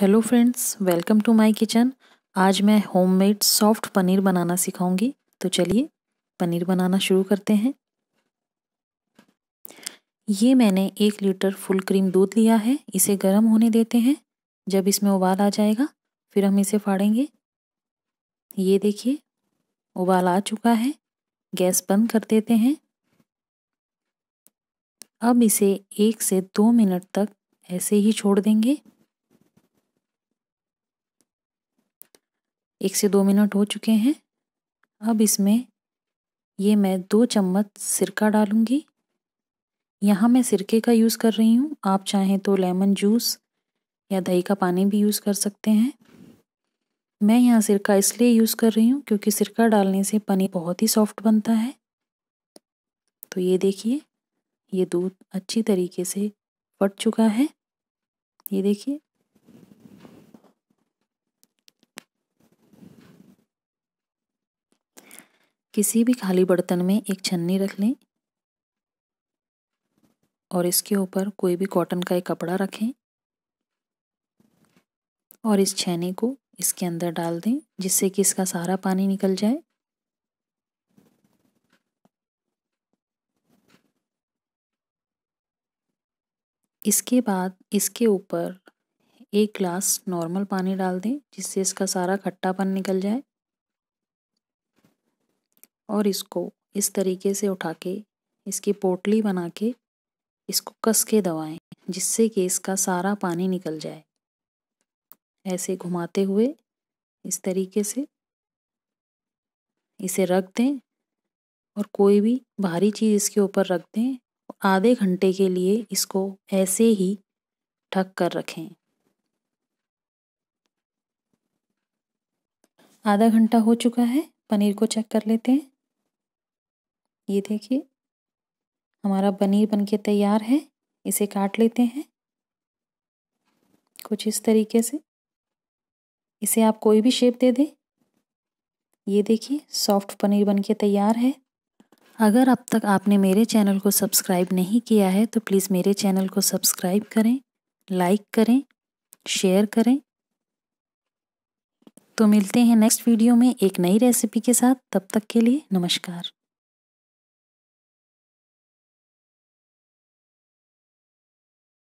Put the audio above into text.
hello friends welcome to my kitchen आज मैं homemade soft paneer बनाना सिखाऊंगी तो चलिए पनीर बनाना शुरू करते हैं ये मैंने एक लीटर फुल क्रीम दूध लिया है इसे गर्म होने देते हैं जब इसमें उबाल आ जाएगा फिर हम इसे फाड़ेंगे ये देखिए उबाल आ चुका है गैस बंद कर देते हैं अब इसे एक से दो मिनट तक ऐसे ही छोड़ देंगे एक से दो मिनट हो चुके हैं अब इसमें ये मैं दो चम्मच सिरका डालूंगी यहाँ मैं सिरके का यूज़ कर रही हूँ आप चाहें तो लेमन जूस या दही का पानी भी यूज़ कर सकते हैं मैं यहाँ सिरका इसलिए यूज़ कर रही हूँ क्योंकि सिरका डालने से पनीर बहुत ही सॉफ्ट बनता है तो ये देखिए ये दूध अच्छी तरीके से फट चुका है ये देखिए किसी भी खाली बर्तन में एक छन्नी रख लें और इसके ऊपर कोई भी कॉटन का एक कपड़ा रखें और इस छैनी को इसके अंदर डाल दें जिससे कि इसका सारा पानी निकल जाए इसके बाद इसके ऊपर एक ग्लास नॉर्मल पानी डाल दें जिससे इसका सारा खट्टापन निकल जाए और इसको इस तरीके से उठा के इसकी पोटली बना के इसको कस के दबाएं जिससे कि इसका सारा पानी निकल जाए ऐसे घुमाते हुए इस तरीके से इसे रख दें और कोई भी भारी चीज़ इसके ऊपर रख दें आधे घंटे के लिए इसको ऐसे ही ढक कर रखें आधा घंटा हो चुका है पनीर को चेक कर लेते हैं ये देखिए हमारा पनीर बनके तैयार है इसे काट लेते हैं कुछ इस तरीके से इसे आप कोई भी शेप दे दें ये देखिए सॉफ्ट पनीर बनके तैयार है अगर अब तक आपने मेरे चैनल को सब्सक्राइब नहीं किया है तो प्लीज़ मेरे चैनल को सब्सक्राइब करें लाइक करें शेयर करें तो मिलते हैं नेक्स्ट वीडियो में एक नई रेसिपी के साथ तब तक के लिए नमस्कार